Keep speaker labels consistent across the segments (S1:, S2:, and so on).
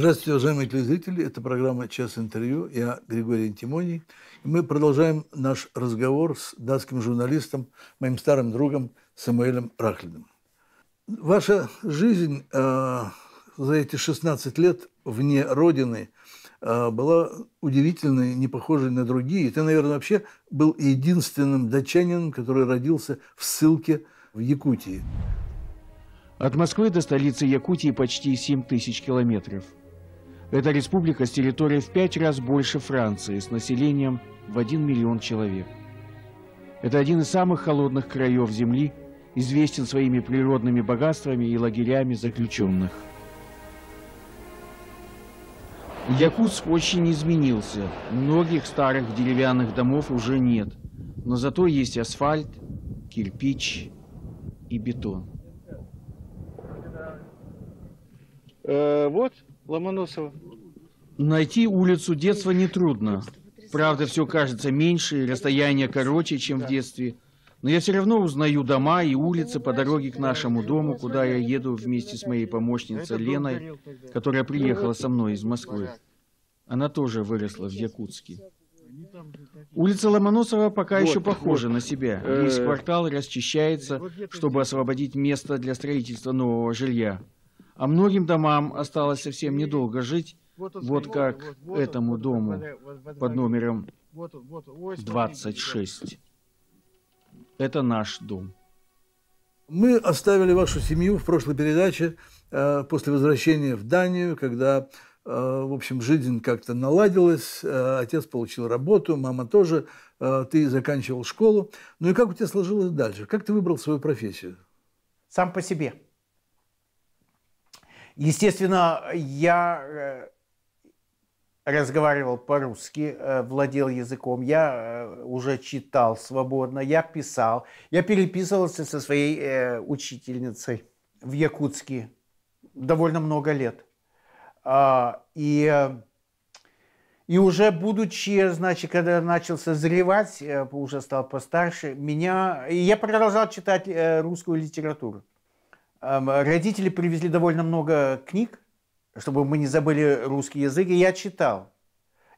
S1: Здравствуйте, уважаемые телезрители. Это программа «Час интервью». Я Григорий Антимоний. И мы продолжаем наш разговор с датским журналистом, моим старым другом Самуэлем Рахлиным. Ваша жизнь э, за эти 16 лет вне Родины э, была удивительной, не похожей на другие. Ты, наверное, вообще был единственным датчанином, который родился в ссылке в Якутии.
S2: От Москвы до столицы Якутии почти 7 тысяч километров – эта республика с территорией в пять раз больше Франции, с населением в 1 миллион человек. Это один из самых холодных краев Земли, известен своими природными богатствами и лагерями заключенных. Якутск очень изменился. Многих старых деревянных домов уже нет. Но зато есть асфальт, кирпич и бетон. Э, вот Ломоносова. Найти улицу детства нетрудно. Правда, все кажется меньше, расстояние короче, чем в детстве. Но я все равно узнаю дома и улицы по дороге к ну, нашему дому, куда я еду вместе с моей помощницей Леной, которая приехала со мной из Москвы. Она ну, тоже выросла в Якутске. Улица Ломоносова пока вот, еще похожа вот. на себя. Э, Весь квартал расчищается, чтобы освободить место для строительства нового жилья. А многим домам осталось совсем недолго жить, вот как этому дому под номером 26. Это наш дом. Мы оставили
S1: вашу семью в прошлой передаче э, после возвращения в Данию, когда, э, в общем, жизнь как-то наладилась, э, отец получил работу, мама тоже, ты заканчивал школу. Ну и как у тебя сложилось дальше? Как ты выбрал свою профессию? Сам по
S3: себе. Естественно, я э, разговаривал по-русски, э, владел языком, я э, уже читал свободно, я писал, я переписывался со своей учительницей в Якутске довольно много лет. А, и, и уже будучи, значит, когда начал созревать, уже стал постарше, меня, я продолжал читать русскую литературу. Эм, родители привезли довольно много книг, чтобы мы не забыли русский язык, и я читал.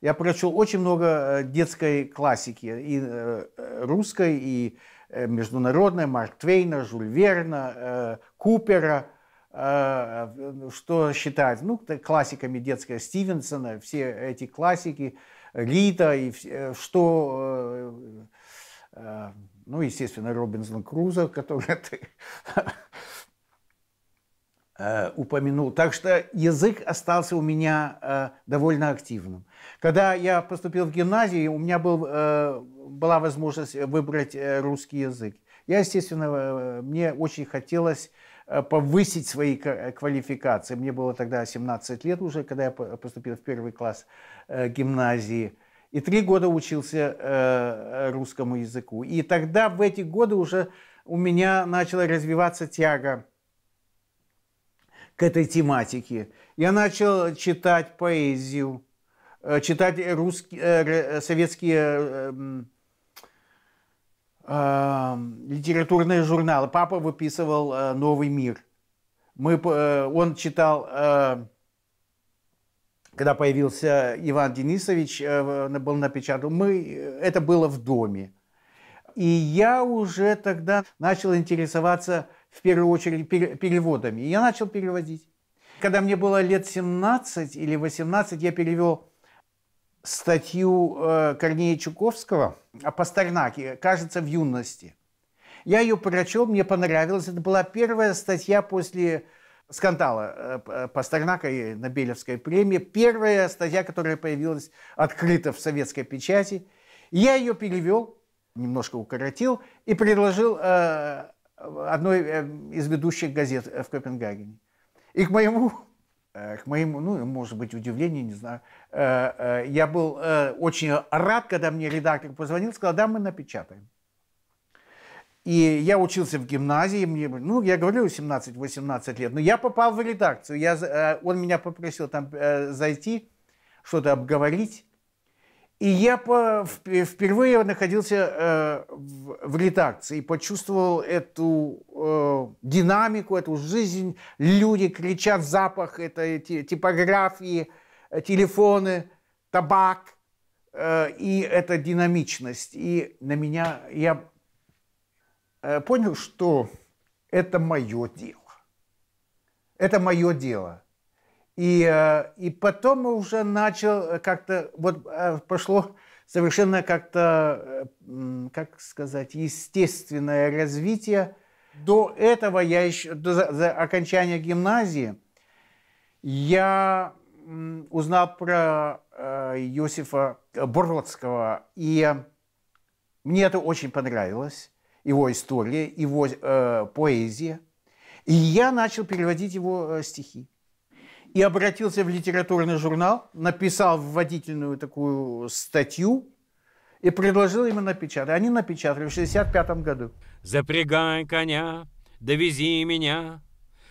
S3: Я прочел очень много э, детской классики, и э, русской, и э, международной, Марк Твейна, Жюль Верна, Купера, что считать, ну, классиками детской Стивенсона, все эти классики, Рита, и что, ну, естественно, Робинзон Крузо, который Э, упомянул. Так что язык остался у меня э, довольно активным. Когда я поступил в гимназию, у меня был, э, была возможность выбрать э, русский язык. Я, естественно, э, мне очень хотелось повысить свои квалификации. Мне было тогда 17 лет уже, когда я поступил в первый класс гимназии. И три года учился русскому языку. И тогда в эти годы уже у меня начала развиваться тяга к этой тематике. Я начал читать поэзию, э, читать русские, э, э, советские литературные журналы. Папа выписывал «Новый мир». Мы, он читал, когда появился Иван Денисович, был напечатан. Мы, это было в доме. И я уже тогда начал интересоваться в первую очередь переводами. И я начал переводить. Когда мне было лет 17 или 18, я перевел статью э, Корнея Чуковского о Пастернаке, кажется, в юности. Я ее прочел, мне понравилось. Это была первая статья после скандала э, э, Пастернака и Нобелевской премии. Первая статья, которая появилась открыто в советской печати. Я ее перевел, немножко укоротил и предложил одной э, из ведущих газет э, в Копенгагене. И к моему, э, к моему, ну, может быть, удивлению, не знаю, я был очень рад, когда мне редактор позвонил, сказал, да, мы напечатаем. И я учился в гимназии, мне, ну, я говорю, 17-18 лет, но я попал в редакцию, я, он меня попросил там зайти, что-то обговорить, и я по, впервые находился э, в, в редакции и почувствовал эту э, динамику, эту жизнь. Люди кричат запах этой типографии, э, телефоны, табак э, и эта динамичность. И на меня я э, понял, что это мое дело. Это мое дело. И, э, и потом уже начал э, как-то, вот э, пошло совершенно как-то, как сказать, естественное развитие. До этого я еще, до за окончания гимназии, я узнал про Иосифа Бородского, и мне это очень понравилось, его история, его э, поэзия. И я начал переводить его стихи и обратился в литературный журнал, написал вводительную такую статью и предложил ему напечатать. Они напечатали в 1965 году.
S4: «Запрягай коня, довези меня,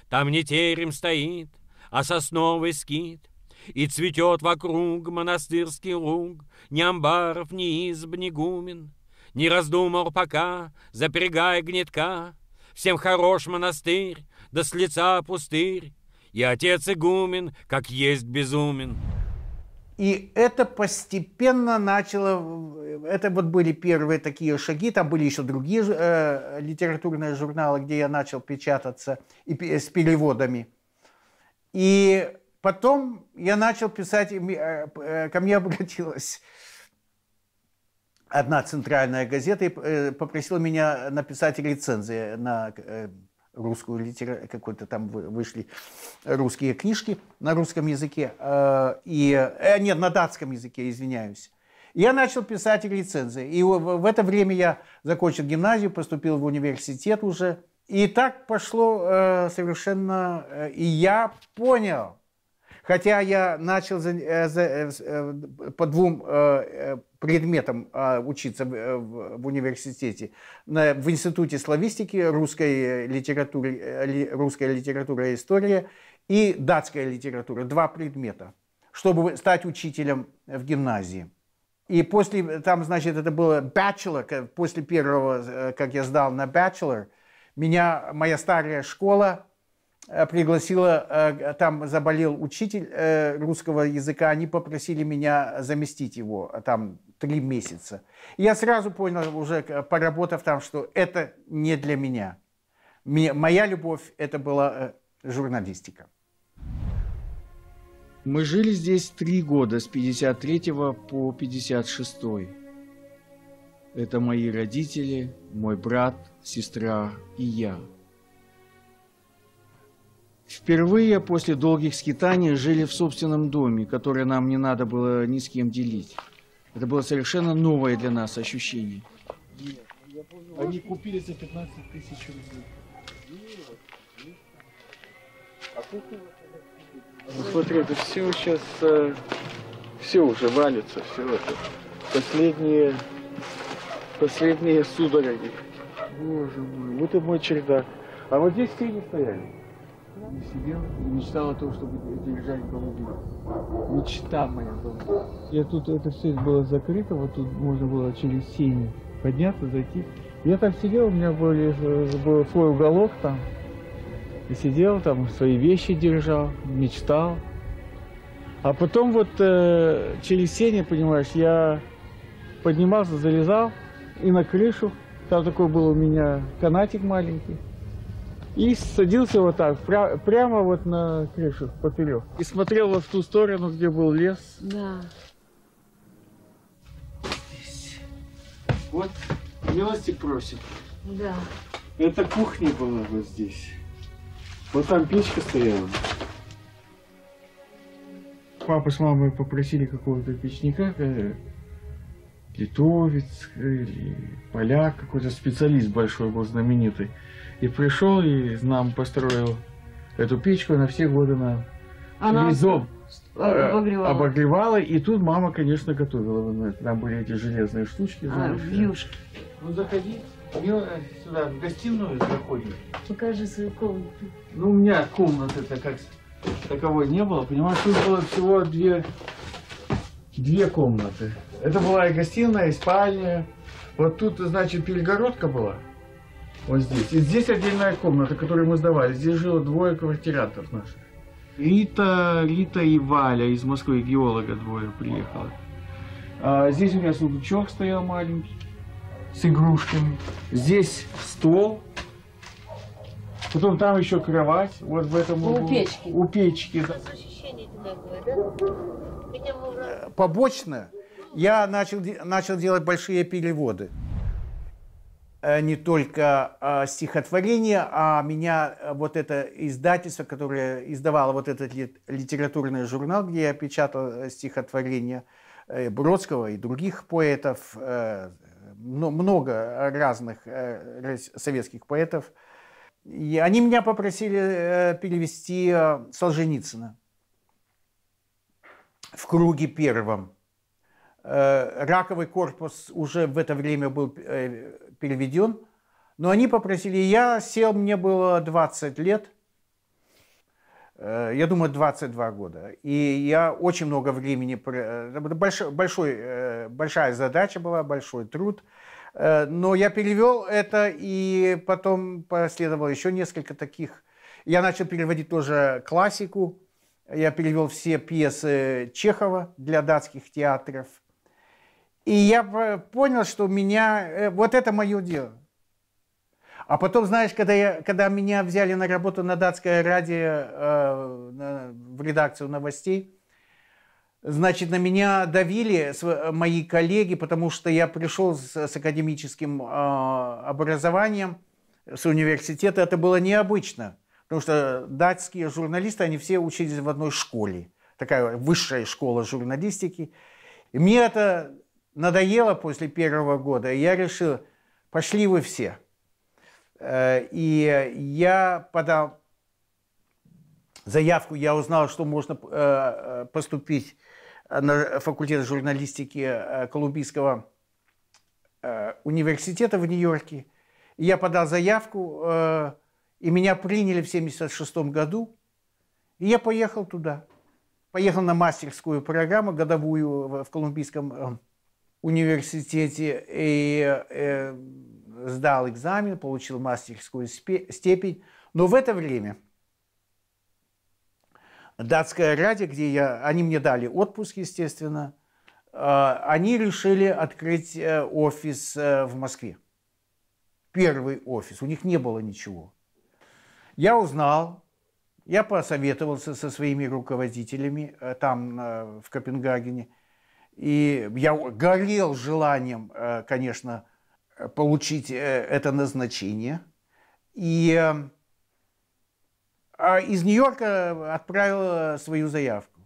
S4: там не терем стоит, а сосновый скит. И цветет вокруг монастырский луг, Ни амбаров, ни изб, ни гумен. Не раздумал пока, запрягай гнетка, Всем хорош монастырь, да с лица пустырь, и отец игумен, как есть безумен.
S3: И это постепенно начало, это вот были первые такие шаги, там были еще другие э, литературные журналы, где я начал печататься и, с переводами. И потом я начал писать, э, э, ко мне обратилась одна центральная газета и э, попросила меня написать рецензии на русскую литературу, какой-то там вышли русские книжки на русском языке, э, и, э, нет, на датском языке, извиняюсь. Я начал писать рецензии. И в это время я закончил гимназию, поступил в университет уже. И так пошло э, совершенно... И я понял, Хотя я начал за, э, за, э, э, по двум предметам а, учиться в, в университете. В институте славистики, русской литературы, русская литература и история и датская литература. Два предмета, чтобы стать учителем в гимназии. И после, там, значит, это было bachelor, после первого, как я сдал на bachelor, меня, моя старая школа Э, пригласила, э, там заболел учитель э, русского языка, они попросили меня заместить его там три месяца. я сразу понял, уже поработав там, что это не для меня. Моя любовь – это
S2: была журналистика. Мы жили здесь три года, с 53 по 56. Это мои родители, мой брат, сестра и я – Впервые после долгих скитаний жили в собственном доме, который нам не надо было ни с кем делить. Это было совершенно новое для нас ощущение. Они купили за 15 тысяч рублей.
S5: Ну, смотри, это
S2: все сейчас, э, все уже валится, все это. Последние, последние судороги. Боже мой, вот и мой чердак. А вот здесь тени стояли не сидел и мечтал о том, чтобы эти лежали голубые. Мечта моя была. Я тут, это все было закрыто, вот тут можно было через сени подняться, зайти. Я там сидел, у меня были, э, был свой уголок там. И сидел там, свои вещи держал, мечтал. А потом вот э, через сени, понимаешь, я поднимался, залезал и на крышу. Там такой был у меня канатик маленький и садился вот так, пря прямо вот на крышу, поперек. И смотрел вот в ту сторону, где был лес.
S5: Да. Вот,
S2: милости просит. Да. Это кухня была вот здесь. Вот там печка стояла. Папа с мамой попросили какого-то печника, э, литовец э, или поляк, какой-то специалист большой был, знаменитый. И пришел и нам построил эту печку на все годы на Она... Лизом
S5: э, обогревала.
S2: обогревала. И тут мама, конечно, готовила. Там были эти железные штучки. А, вьюшки. Ну, заходи. Э, сюда, в гостиную заходим. Покажи свою комнату. Ну, у меня комната-то как таковой не было. Понимаешь, тут было всего две, две комнаты. Это была и гостиная, и спальня. Вот тут, значит, перегородка была. Вот здесь. И здесь отдельная комната, которую мы сдавали. Здесь жило двое квартирантов наших. Рита, Рита и Валя из Москвы, геолога двое приехала. А, здесь у меня сундучок стоял маленький с игрушками. Здесь стол. Потом там еще кровать. Вот в этом углу. у печки. У печки. Да.
S3: Побочно я начал, начал делать большие переводы. Э, не только э, стихотворения, а меня э, вот это издательство, которое издавало вот этот литературный журнал, где я печатал стихотворения Бродского и других поэтов, много разных советских поэтов. И они меня попросили перевести Солженицына в круге первом. Э, раковый корпус уже в это время был э, переведен. Но они попросили, я сел, мне было 20 лет, э, я думаю, 22 года. И я очень много времени... Большой, большой, большая задача была, большой труд. Но я перевел это, и потом последовало еще несколько таких... Я начал переводить тоже классику. Я перевел все пьесы Чехова для датских театров – и я э, понял, что меня, э, вот это мое дело. А потом, знаешь, когда, я, когда меня взяли на работу на датское радио э, на, в редакцию новостей, значит, на меня давили э, мои коллеги, потому что я пришел с, с академическим э, образованием с университета. Это было необычно, потому что датские журналисты, они все учились в одной школе, такая высшая школа журналистики. И мне это надоело после первого года, я решил, пошли вы все. Э, и я подал заявку, я узнал, что можно э, э, поступить на факультет журналистики Колумбийского университета в Нью-Йорке. Я подал заявку, и меня приняли в 1976 году. И я поехал туда. Поехал на мастерскую программу годовую в Колумбийском университете и э, сдал экзамен, получил мастерскую степень. Но в это время датское радио, где я, они мне дали отпуск, естественно, э, они решили открыть э, офис э, в Москве. Первый офис. У них не было ничего. Я узнал, я посоветовался со своими руководителями э, там э, в Копенгагене – и я горел желанием, э, конечно, э, получить э, это назначение. И а из Нью-Йорка отправил свою заявку.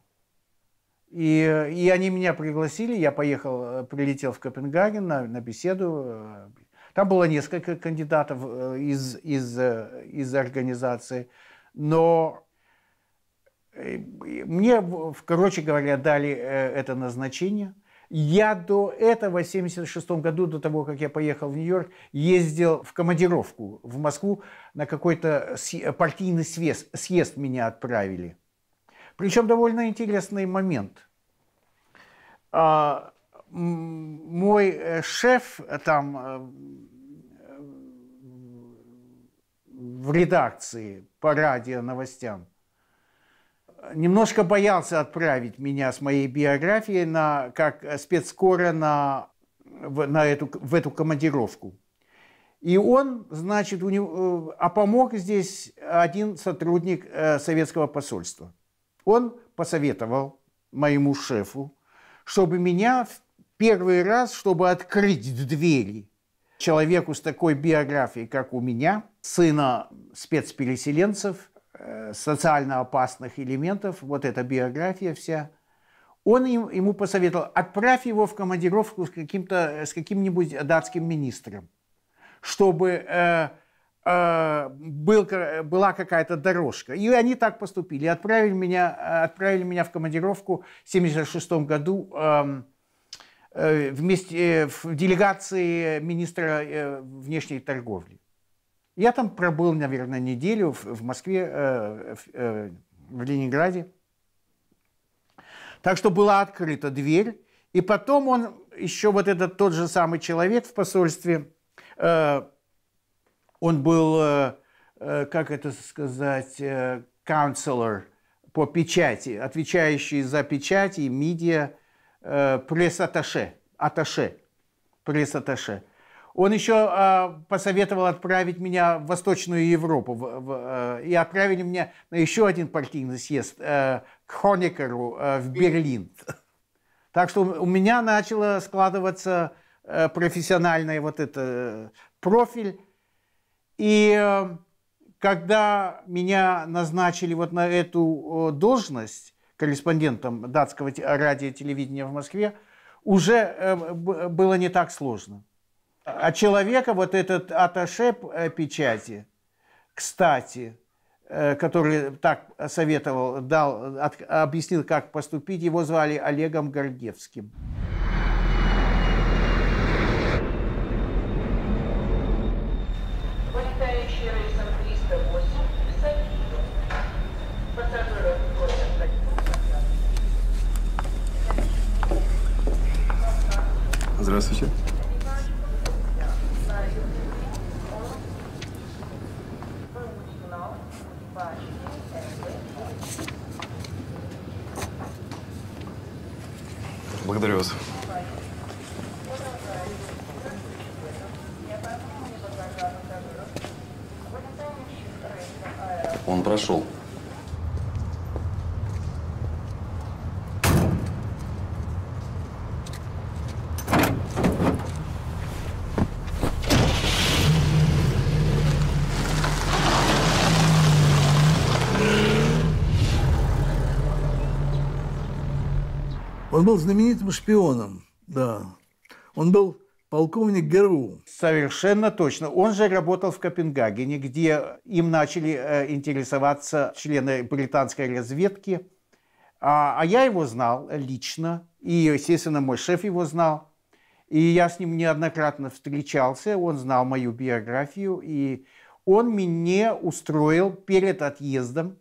S3: И, и они меня пригласили, я поехал, прилетел в Копенгаген на, на беседу. Там было несколько кандидатов из, из, из организации, но мне, короче говоря, дали э, это назначение. Я до этого, в 1976 году, до того, как я поехал в Нью-Йорк, ездил в командировку в Москву на какой-то партийный съезд, съезд меня отправили. Причем довольно интересный момент. А, мой э, шеф там э, в редакции по радио новостям – немножко боялся отправить меня с моей биографией на, как э, спецскора на, в, на эту, в эту командировку. И он, значит, у него, э, а помог здесь один сотрудник э, советского посольства. Он посоветовал моему шефу, чтобы меня в первый раз, чтобы открыть двери человеку с такой биографией, как у меня, сына спецпереселенцев – социально опасных элементов, вот эта биография вся, он им, ему посоветовал, отправь его в командировку с, каким-то, с каким-нибудь датским министром, чтобы э, э, был, была какая-то дорожка. И они так поступили. Отправили меня, отправили меня в командировку в 1976 году эм, э, вместе э, в делегации министра э, внешней торговли. Я там пробыл, наверное, неделю в, в Москве, э, в, э, в Ленинграде. Так что была открыта дверь. И потом он, еще вот этот тот же самый человек в посольстве, э, он был, э, э как это сказать, э, по печати, отвечающий за печати, и медиа, э, пресс-аташе, аташе, пресс-аташе. Он еще э, а, посоветовал отправить меня в Восточную Европу в, в, э, и отправили меня на еще один партийный съезд э, к Хонекеру э, в Берлин. Так что у меня начало складываться э, профессиональный вот этот э, профиль. И э, когда меня назначили вот на эту э, должность корреспондентом датского радио и телевидения в Москве, уже э, было не так сложно. А человека вот этот аташе э, печати, кстати, э, который так советовал, дал, от, объяснил, как поступить, его звали Олегом Гордевским. Здравствуйте. Он был знаменитым шпионом, да. Он был полковник ГРУ. Совершенно точно. Он же работал в Копенгагене, где им начали э, интересоваться члены британской разведки. А, а я его знал лично, и, естественно, мой шеф его знал. И я с ним неоднократно встречался, он знал мою биографию, и он мне устроил перед отъездом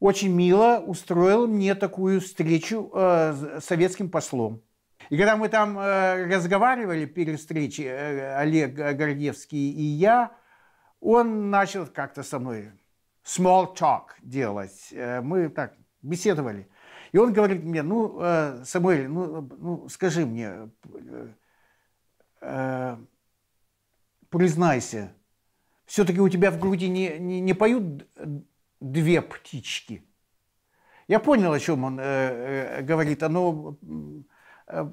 S3: очень мило устроил мне такую встречу э, с советским послом. И когда мы там э, разговаривали перед встречей, э, Олег Гордевский и я, он начал как-то со мной small talk делать. Э, мы так беседовали. И он говорит мне, ну, э, Самуэль, ну, ну скажи мне, э, э признайся, все-таки у тебя в груди не, не, не поют э, две птички. Я понял, о чем он э, э, говорит. Оно э,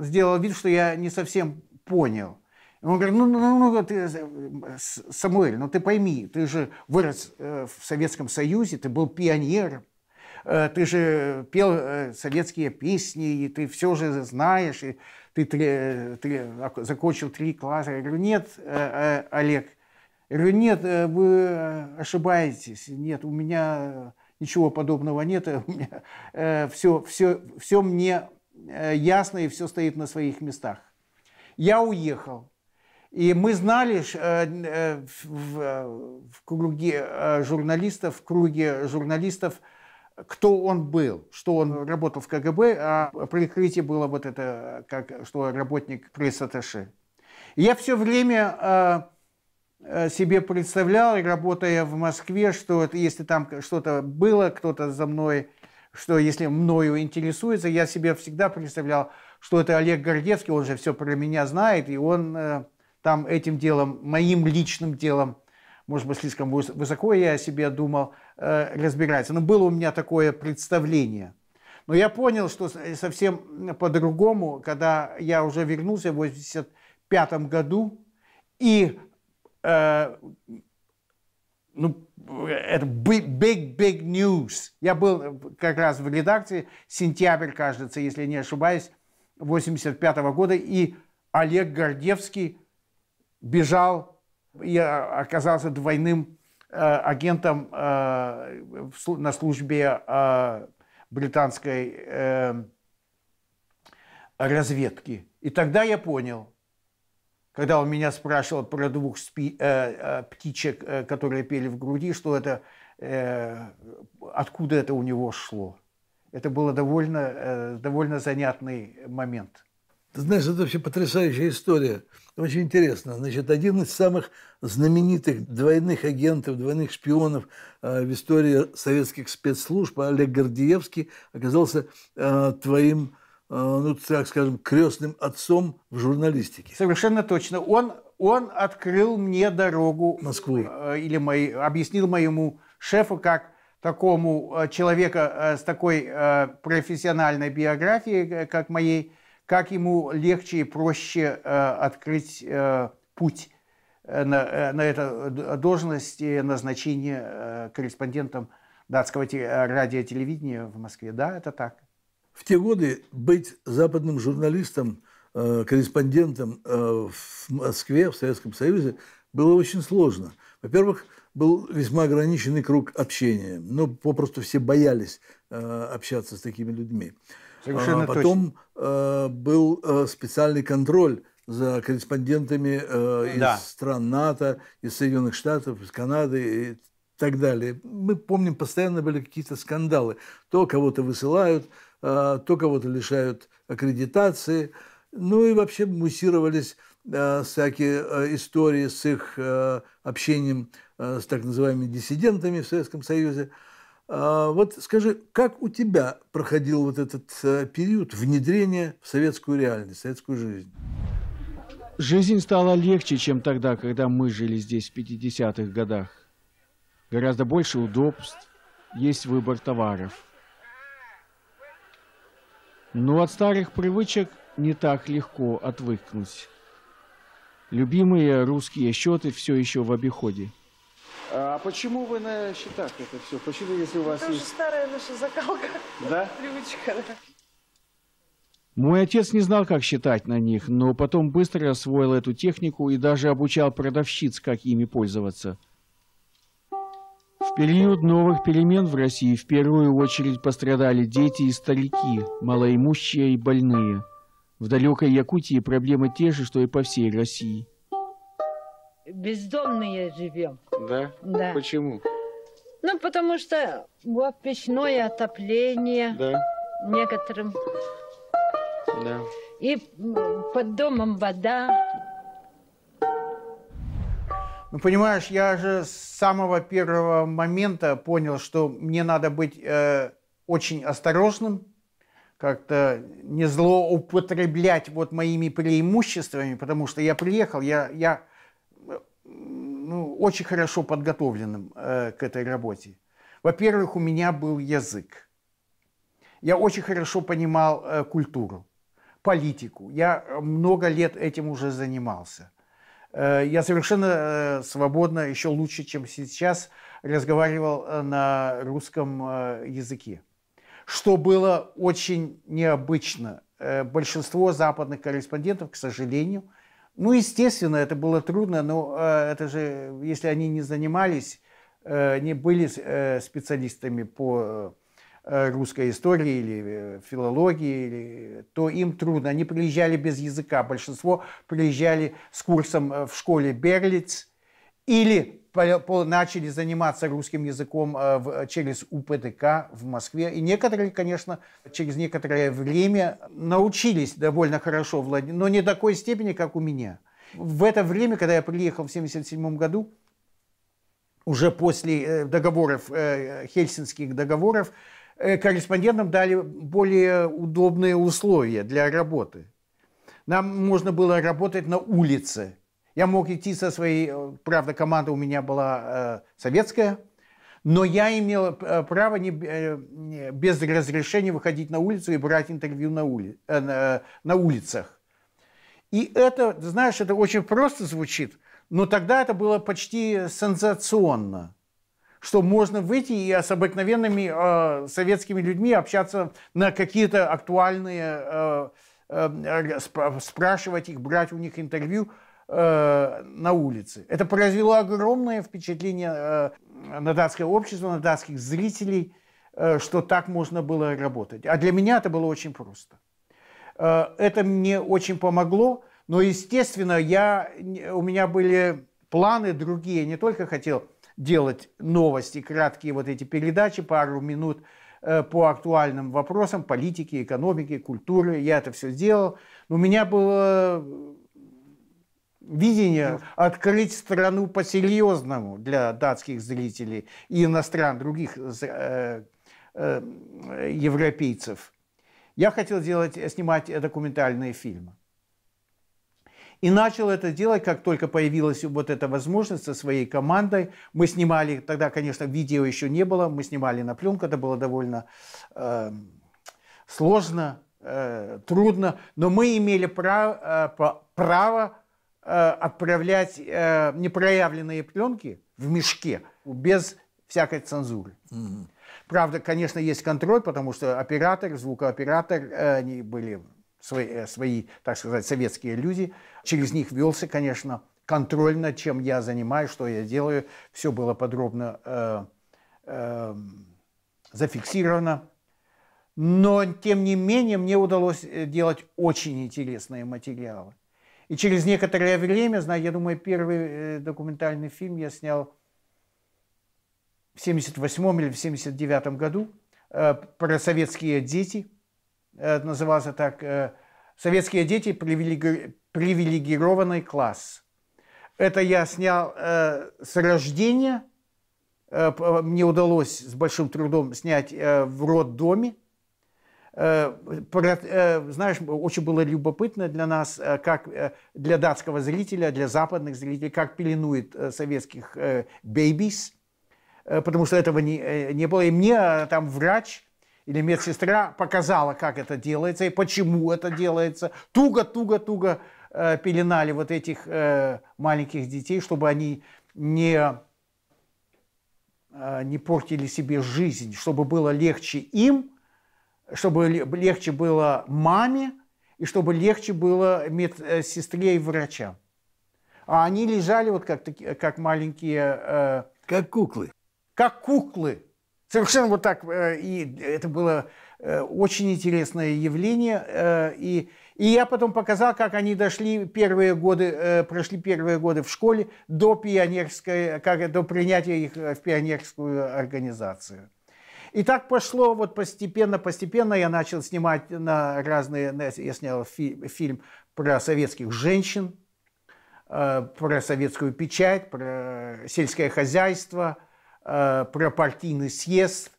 S3: сделало вид, что я не совсем понял. Он говорит, ну, ну, ну, ну ты, э, Самуэль, ну ты пойми, ты же вырос э, в Советском Союзе, ты был пионером, ты же пел советские песни, и ты все же знаешь, и ты, ты, ты закончил три класса. Я говорю, нет, Олег, я говорю, нет, э, вы э, ошибаетесь, нет, у меня э, ничего подобного нет, у меня, э, все, все, все мне ясно и все стоит на своих местах. Я уехал. И мы знали э, в, в круге журналистов, в круге журналистов, кто он был, что он работал в КГБ, а прикрытие было вот это, как, что работник пресс-атташе. Я все время Э, себе представлял, работая в Москве, что если там что-то было, кто-то за мной, что если мною интересуется, я себе всегда представлял, что это Олег Гордецкий, он же все про меня знает, и он э, там этим делом, моим личным делом, может быть, слишком высоко я о себе думал, э, разбирается. Но было у меня такое представление. Но я понял, что совсем по-другому, когда я уже вернулся в 1985 году, и э, ну, это big, big, big news. Я был э, как раз в редакции, сентябрь, кажется, если не ошибаюсь, 85 -го года, и Олег Гордевский бежал и э, оказался двойным э, агентом э, на службе э, британской э, разведки. И тогда я понял – когда он меня спрашивал про двух спи, э, э, птичек, э, которые пели в груди, что это, э, откуда это у него шло. Это был довольно, э, довольно занятный момент.
S1: Ты знаешь, это вообще потрясающая история. Очень интересно. Значит, один из самых знаменитых двойных агентов, двойных шпионов э, в истории советских спецслужб, Олег Гордеевский, оказался э, твоим Э, ну, так скажем, крестным отцом в журналистике. Совершенно
S3: точно. Он, он открыл мне дорогу. Э, Москвы. Или мой, объяснил моему шефу, как такому э, человеку с такой профессиональной биографией, как моей, как ему легче и проще открыть путь на, на эту должность и назначение корреспондентом датского радиотелевидения в Москве. Да, это так.
S1: В те годы быть западным журналистом, э, корреспондентом э, в Москве, в Советском Союзе, было очень сложно. Во-первых, был весьма ограниченный круг общения. Ну, попросту все боялись э, общаться с такими людьми. Совершенно а Потом точно. был специальный контроль за корреспондентами э, из стран НАТО, из Соединенных Штатов, из Канады и так далее. Мы помним, постоянно были какие-то скандалы. То кого-то высылают, Э, то кого-то лишают аккредитации. Ну и вообще муссировались э, всякие э, истории с их общением с так называемыми диссидентами в Советском Союзе. А, вот скажи, как у тебя проходил вот
S2: этот период внедрения в советскую реальность, в советскую жизнь? Жизнь стала легче, чем тогда, когда мы жили здесь в 50-х годах. Гораздо больше удобств, есть выбор товаров – но от старых привычек не так легко отвыкнуть. Любимые русские счеты все еще в обиходе. А почему вы на счетах это все? Почему, если у вас Потому есть... старая наша закалка. Да? Привычка, Мой отец не знал, как считать на них, но потом быстро освоил эту технику и даже обучал продавщиц, как ими пользоваться – в период новых перемен в России в первую очередь пострадали дети и старики, малоимущие и больные. В далекой Якутии проблемы те же, что и по всей России.
S5: Бездомные живем. Да? Да. Почему? Ну, потому что вот печное отопление да. некоторым. Да. И под домом вода.
S3: Ну, понимаешь, я же с самого первого момента понял, что мне надо быть э, очень осторожным, как-то не злоупотреблять вот моими преимуществами, потому что я приехал, я, я ну, очень хорошо подготовленным э, к этой работе. Во-первых, у меня был язык. Я очень хорошо понимал э, культуру, политику. Я много лет этим уже занимался. Э, я совершенно э, свободно, еще лучше, чем сейчас, разговаривал э, на русском языке, что было очень необычно. Большинство западных корреспондентов, к сожалению, ну, естественно, это было трудно, но это же, если они не занимались, не были специалистами по Э, русской истории или э, филологии, или, то им трудно. Они приезжали без языка. Большинство приезжали с курсом э, в школе Берлиц или начали заниматься русским языком через УПТК в Москве. И некоторые, конечно, через некоторое время научились довольно хорошо владеть, но не такой степени, как у меня. В это время, когда я приехал в 1977 году, уже после договоров, хельсинских договоров, Э, корреспондентам дали более удобные условия для работы. Нам можно было работать на улице. Я мог идти со своей, э, правда, команда у меня была э, советская, но я имел э, право не, э, без разрешения выходить на улицу и брать интервью на, ули, э, на, на улицах. И это, знаешь, это очень просто звучит, но тогда это было почти сенсационно что можно выйти и с обыкновенными э, советскими людьми общаться на какие-то актуальные, э, э, спрашивать их, брать у них интервью э, на улице. Это произвело огромное впечатление э, на датское общество, на датских зрителей, э, что так можно было работать. А для меня это было очень просто. Э, это мне очень помогло, но, естественно, я, у меня были планы другие, не только хотел – делать новости, краткие вот эти передачи, пару минут э, по актуальным вопросам политики, экономики, культуры. Я это все сделал. Но у меня было э, видение ну. открыть страну по-серьезному для датских зрителей и иностран, других э, э, э, европейцев. Я хотел делать, снимать документальные фильмы. И начал это делать, как только появилась вот эта возможность со своей командой. Мы снимали, тогда, конечно, видео еще не было, мы снимали на пленку, это было довольно э, сложно, э, трудно, но мы имели право, э, право э, отправлять э, непроявленные пленки в мешке без всякой цензуры. Правда, конечно, есть контроль, потому что оператор, звукооператор, э, они были свои, э, свои, так сказать, советские люди. Через них велся, конечно, контроль над чем я занимаюсь, что я делаю. Все было подробно э, э, зафиксировано. Но, тем не менее, мне удалось э, делать очень интересные материалы. И через некоторое время, знаю, я думаю, первый э, документальный фильм я снял в 78 или в 79 году про советские дети – Э, назывался так, э, советские дети привилегированный класс. Это я снял э, с рождения, э, э, мне удалось с большим трудом снять э, в роддоме. Э, про, э, знаешь, очень было любопытно для нас, э, как э, для датского зрителя, для западных зрителей, как пеленует э, советских э, бейбис, э, потому что этого не, э, не было. И мне э, там врач или медсестра показала, как это делается и почему это делается. Туго-туго-туго э, пеленали вот этих э, маленьких детей, чтобы они не, э, не портили себе жизнь, чтобы было легче им, чтобы легче было маме и чтобы легче было медсестре э, и врачам. А они лежали вот как, как маленькие... Э, как куклы. Как куклы. Совершенно вот так. Э, и это было э, очень интересное явление. Э, и, и я потом показал, как они дошли первые годы, прошли первые годы в школе до пионерской, как, до принятия их в пионерскую организацию. И так пошло вот постепенно, постепенно. Я начал снимать на разные... Я снял фи, фильм про советских женщин, про советскую печать, про сельское хозяйство – э, про партийный съезд.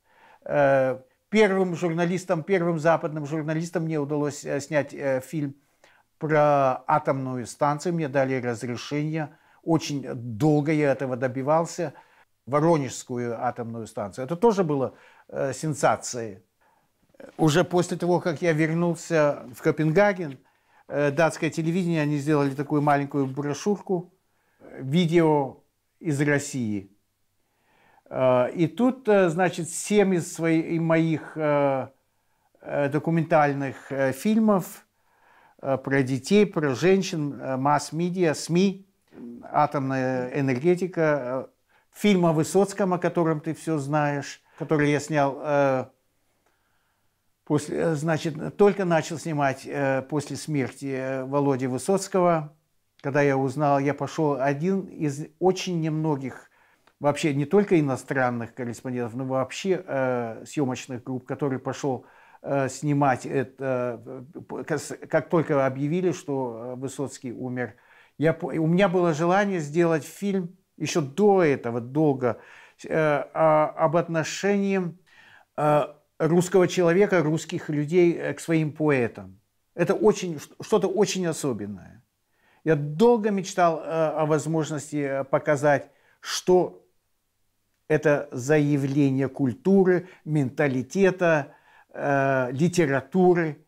S3: Э, первым журналистом первым западным журналистом мне удалось э, снять э, фильм про атомную станцию. Мне дали разрешение. Очень долго я этого добивался. Воронежскую атомную станцию. Это тоже было сенсацией. Уже после того, как я вернулся в Копенгаген, датское телевидение, они сделали такую маленькую брошюрку, видео из России – Э, и тут, э, значит, семь из своих, моих э, документальных фильмов про детей, про женщин, масс-медиа, СМИ, атомная энергетика, фильм о Высоцком, о котором ты все знаешь, который я снял после, значит, только начал снимать после смерти Володи Высоцкого. Когда я узнал, я пошел один из очень немногих вообще не только иностранных корреспондентов, но вообще э, съемочных групп, который пошел э, снимать это, э, как, как только объявили, что э, Высоцкий умер. Я, у меня было желание сделать фильм еще до этого долго э, об отношении э, русского человека, русских людей э, к своим поэтам. Это очень, что-то очень особенное. Я долго мечтал э, о возможности показать, что это заявление культуры, менталитета, э, литературы.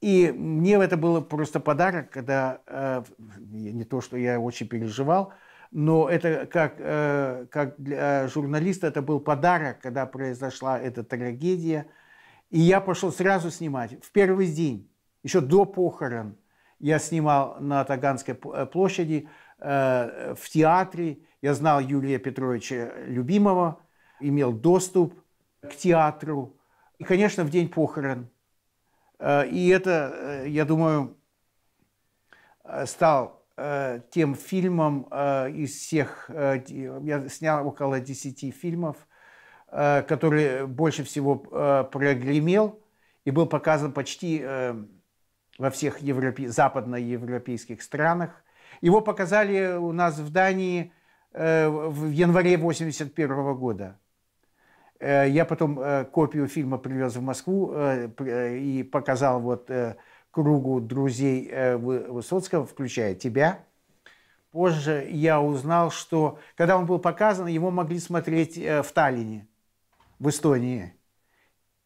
S3: И мне это было просто подарок, когда э, не то, что я очень переживал, но это как, э, как для журналиста это был подарок, когда произошла эта трагедия. И я пошел сразу снимать. В первый день, еще до похорон, я снимал на Таганской площади э, в театре я знал Юрия Петровича Любимого, имел доступ к театру. И, конечно, в день похорон. Э, и это, э, я думаю, э, стал тем фильмом из всех, я снял около 10 фильмов, который больше всего прогремел и был показан почти во всех европе... западноевропейских странах. Его показали у нас в Дании Э, в январе 1981 года. Э, я потом э, копию фильма привез в Москву и показал вот кругу друзей Высоцкого, включая тебя. Позже я узнал, что когда он был показан, его могли смотреть в Таллине, в Эстонии.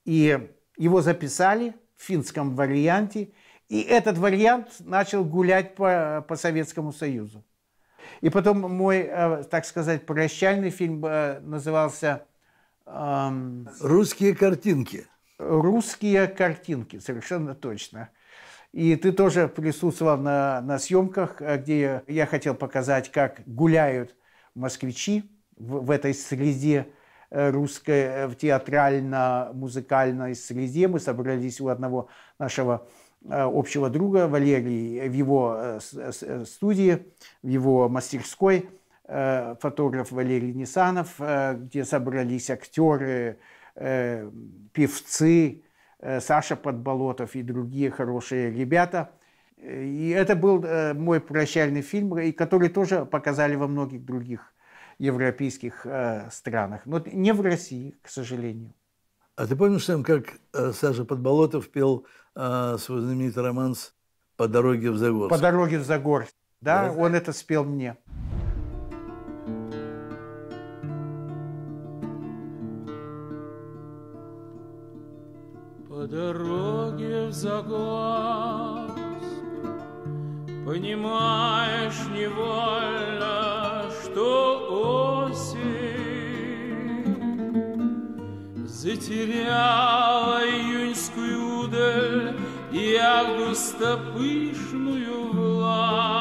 S3: И его записали в финском варианте, и этот вариант начал гулять по, по Советскому Союзу. И потом мой, э, так сказать, прощальный фильм э, назывался... «Русские картинки». «Русские картинки», совершенно точно. И ты тоже присутствовал на, на съемках, э, где я хотел показать, как гуляют москвичи в, в этой среде русской, в театрально-музыкальной среде. Мы собрались у одного нашего Э, общего друга Валерий в его э, э, студии, в его мастерской, фотограф Валерий Нисанов, где собрались актеры, певцы, Саша Подболотов и другие хорошие ребята. И это был мой прощальный фильм, который тоже показали во многих других европейских странах, но не в России, к сожалению. А ты помнишь, Сэм, как э, Саша Подболотов пел
S1: э, свой знаменитый романс «По дороге в Загорск»? «По дороге в Загорск», да? да?
S3: Он это спел мне.
S4: По дороге
S2: в Загорск Понимаешь невольно, что осень Затеряла июньскую удаль И августа пышную власть,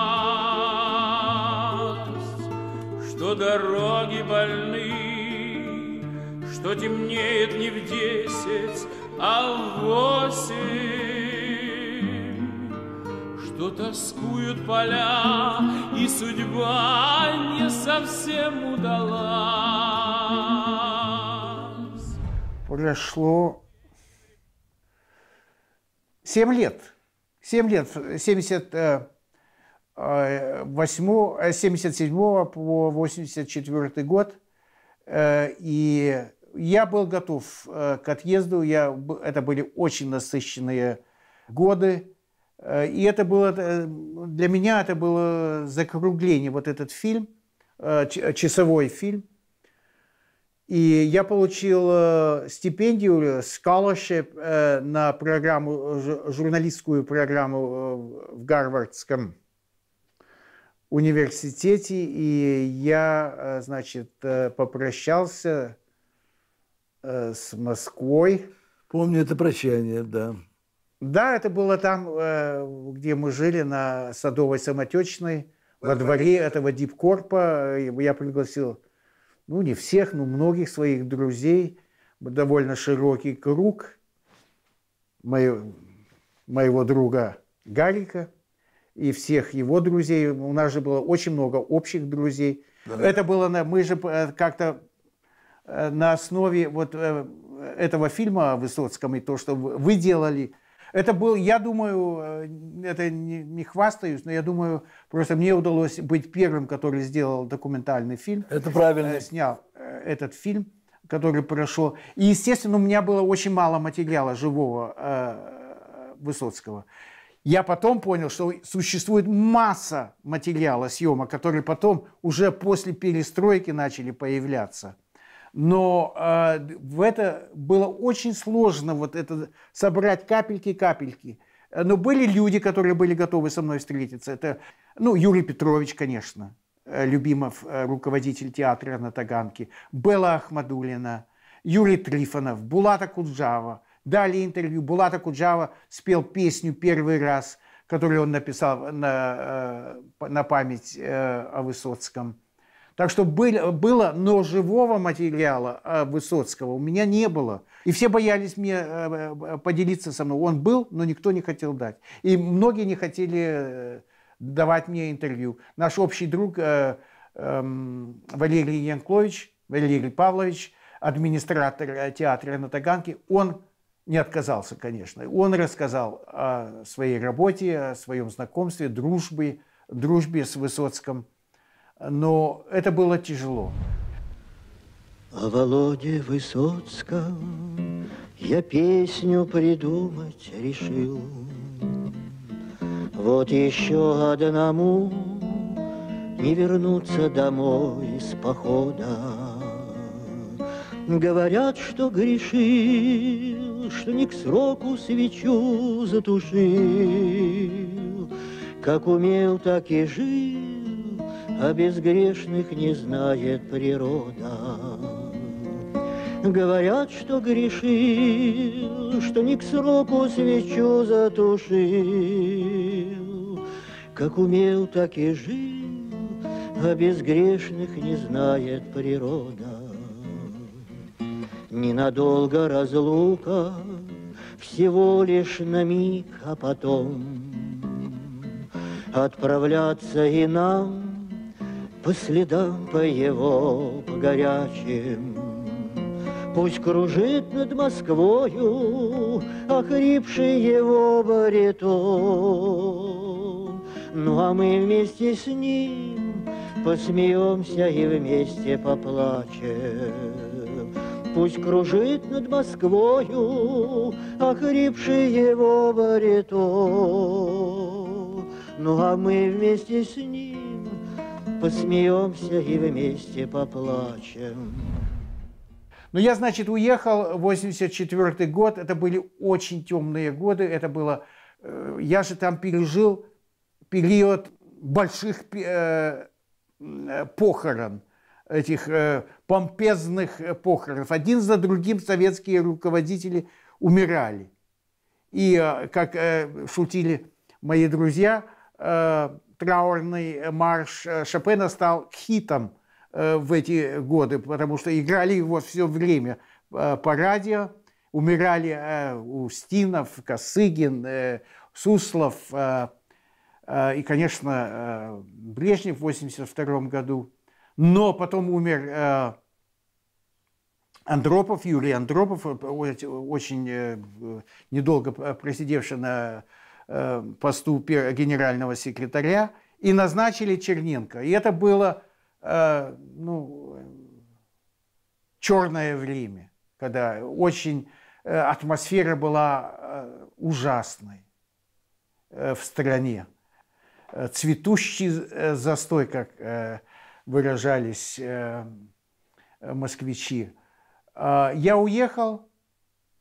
S2: Что дороги больны, Что темнеет не в десять, а в восемь, Что тоскуют поля, И судьба не совсем удалась
S6: прошло
S3: 7 лет. 7 лет, 78, 77 э, э, э, по 84 год. И я был готов к отъезду. Я, это были очень насыщенные годы. И это было, для меня это было закругление, вот этот фильм, часовой фильм – и я получил э, стипендию, э, scholarship э, на программу, журналистскую программу в Гарвардском университете. И я, значит, попрощался с Москвой. Помню это прощание, да. Да, это было там, где мы жили, на Садовой Самотечной, во, во дворе этого дипкорпа. Я пригласил ну не всех, но многих своих друзей, довольно широкий круг моего, моего друга Гарика и всех его друзей. У нас же было очень много общих друзей. Да, да. Это было, мы же э, как-то э, на основе вот э, этого фильма о Высоцком и то, что вы делали – это был, я думаю, э, это не, не хвастаюсь, но я думаю, просто мне удалось быть первым, который сделал документальный фильм. Это правильно. Э, снял э, этот фильм, который прошел. И, естественно, у меня было очень мало материала живого Высоцкого. Я потом понял, что существует масса материала съемок, которые потом уже после перестройки начали появляться – но э, в это было очень сложно вот это собрать капельки-капельки. Но были люди, которые были готовы со мной встретиться. Это, ну, Юрий Петрович, конечно, э, Любимов, э, руководитель театра на Таганке, Белла Ахмадулина, Юрий Трифонов, Булата Куджава. Дали интервью. Булата Куджава спел песню первый раз, которую он написал на, э, на память о Высоцком. Так что были, было, но живого материала э, Высоцкого у меня не было. И все боялись мне э, э, поделиться со мной. Он был, но никто не хотел дать. И многие не хотели давать мне интервью. Наш общий друг эм, Валерий Янкович, Валерий Павлович, администратор театра на Таганке, он не отказался, конечно. Он рассказал о своей работе, о своем знакомстве, дружбе, дружбе с
S5: Высоцким – но это было тяжело. О Володе Высоцком я песню придумать решил. Вот еще одному не вернуться домой с похода. Говорят, что грешил, что не к сроку свечу затушил. Как умел, так и жил а безгрешных не знает природа. Говорят, что грешил, что не к сроку свечу затушил. Как умел, так и жил, а безгрешных не знает природа. Ненадолго разлука, всего лишь на миг, а потом Отправляться и нам по следам по его, по горячим, Пусть кружит над Москвою Охрипший его баритон. Ну а мы вместе с ним Посмеемся и вместе поплачем. Пусть кружит над Москвою Охрипший его баритон. Ну а мы вместе с ним посмеемся и вместе поплачем. Но
S3: ну, я, значит, уехал, в 84 год, это были очень темные годы, это было... Э, я же там пережил период больших э, э, похорон, этих помпезных похоронов. Один за другим советские руководители умирали. И, как шутили мои друзья, траурный марш э, Шопена стал хитом э, в эти годы, потому что играли его все время э, по радио, умирали Устинов, Косыгин, Суслов и, конечно, Брежнев в 1982 году. Но потом умер Андропов, Юрий Андропов, очень недолго просидевший на Э, посту генерального секретаря и назначили Черненко. И это было э, ну, черное время, когда очень э, атмосфера была ужасной в стране. Цветущий застой, как выражались москвичи. Я уехал,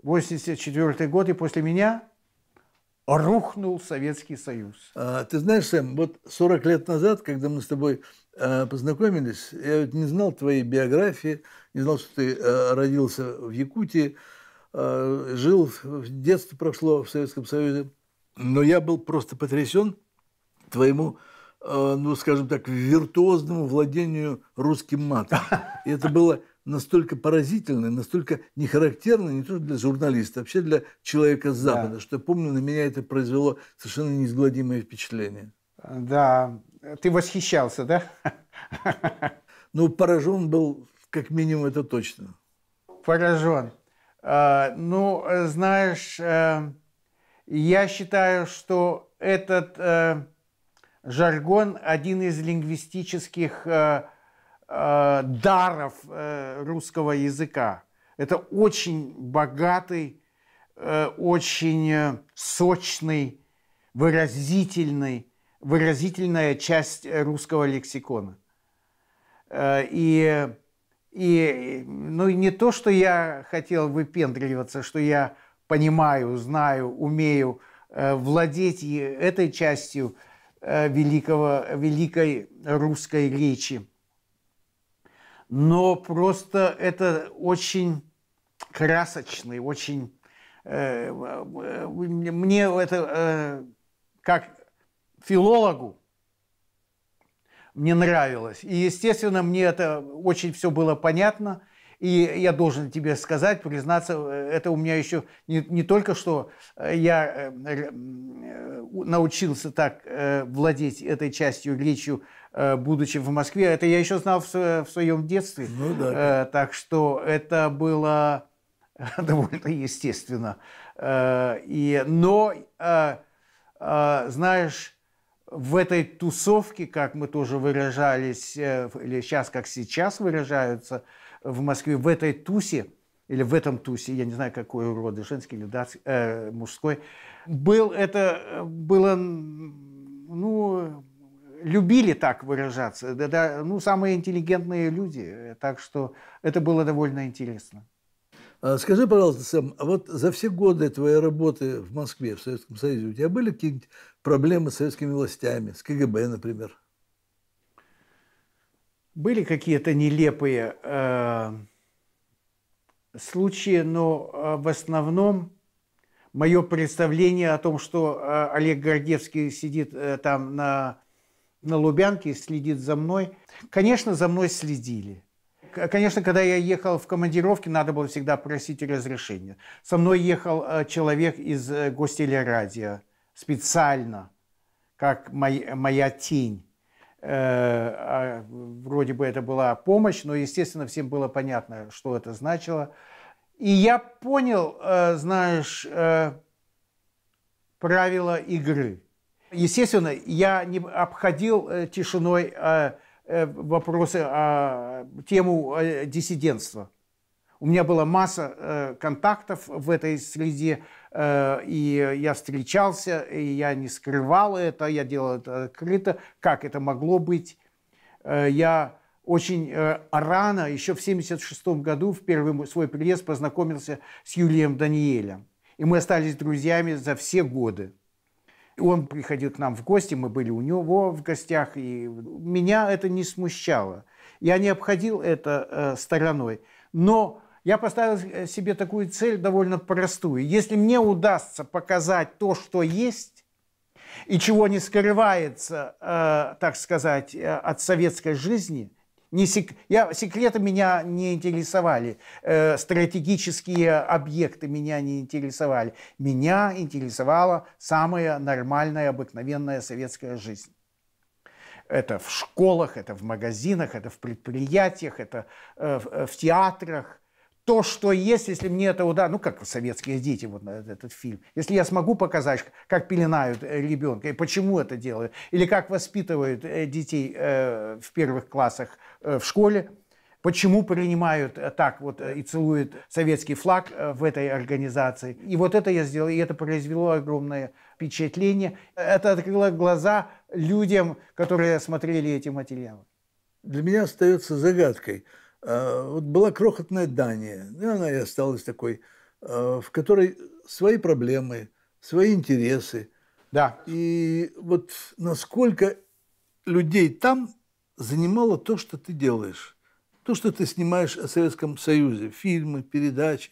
S3: 84 год, и после меня рухнул Советский Союз. А, ты знаешь, Сэм, вот 40 лет назад, когда мы
S1: с тобой э, познакомились, я ведь не знал твоей биографии, не знал, что ты э, родился в Якутии, э, жил, детство прошло в Советском Союзе, но я был просто потрясен твоему ну, скажем так, виртуозному владению русским матом. И это было настолько поразительный, настолько нехарактерный, не только для журналиста, а вообще для человека с Запада, да. что, помню, на меня это произвело совершенно неизгладимое впечатление. А, да, ты восхищался,
S3: да? Ну, поражен был, как минимум, это точно. Поражен. А, ну, знаешь, э, я считаю, что этот э, жаргон один из лингвистических э, э, даров э, русского языка. Это очень богатый, э, очень э, сочный, выразительный, выразительная часть русского лексикона. Э, и и ну, не то, что я хотел выпендриваться, что я понимаю, знаю, умею э, владеть этой частью э, великого, великой русской речи но просто это очень красочный, очень... Э, мне это э, как филологу мне нравилось. И, естественно, мне это очень все было понятно. И я должен тебе сказать, признаться, э, это у меня еще не, не только что э, я э, научился так владеть этой частью речью Э, будучи в Москве. Это я еще знал в, своем детстве. Ну, да. Э, так что это было довольно естественно. Э, и, но, знаешь, в этой тусовке, как мы тоже выражались, или сейчас, как сейчас выражаются в Москве, в этой тусе, или в этом тусе, я не знаю, какой рода, женский или датский, э, мужской, был это, было, ну, любили так выражаться. Да, да, ну, самые интеллигентные люди. Так что это было довольно интересно. А скажи, пожалуйста, Сэм, а вот за все годы твоей работы в Москве, в
S1: Советском Союзе, у тебя были какие-нибудь проблемы с советскими властями, с КГБ, например?
S3: Были какие-то нелепые э, случаи, но э, в основном мое представление о том, что э, Олег Гордевский сидит э, там на на Лубянке следит за мной. Конечно, за мной следили. Конечно, когда я ехал в командировке, надо было всегда просить разрешения. Со мной ехал э, человек из э, гостелерадио специально, как моя, моя тень. Э, а, вроде бы это была помощь, но, естественно, всем было понятно, что это значило. И я понял, знаешь, правила игры – Естественно, я не обходил э, тишиной э, э, вопросы, а, тему диссидентства. У меня была масса контактов в этой среде, и я встречался, и я не скрывал это, я делал это открыто, как это могло быть. Я очень рано, еще в 1976 году, в первый свой приезд познакомился с Юлием Даниэлем. И мы остались друзьями за все годы. Он приходил к нам в гости, мы были у него в гостях, и меня это не смущало. Я не обходил это э, стороной. Но я поставил э, себе такую цель довольно простую. Если мне удастся показать то, что есть, и чего не скрывается, э, так сказать, от советской жизни – не сек... я, секреты меня не интересовали, э, стратегические объекты меня не интересовали. Меня интересовала самая нормальная, обыкновенная советская жизнь. Это в школах, это в магазинах, это в предприятиях, это э, в, э, в театрах, то, что есть, если мне это удастся, ну, как советские дети, вот э, этот фильм, если я смогу показать, как пеленают э, ребенка, и почему это делают, или как воспитывают э, детей в первых классах в школе, почему принимают так вот и целуют советский флаг в этой организации. И вот это я сделал, и это произвело огромное впечатление. Это открыло глаза людям, которые смотрели эти материалы.
S1: Для меня остается загадкой – Э, вот была крохотная Дания, и она и осталась такой, э, в которой свои проблемы, свои интересы. Да. И вот насколько людей там занимало то, что ты делаешь, то, что ты снимаешь о Советском Союзе, фильмы, передачи.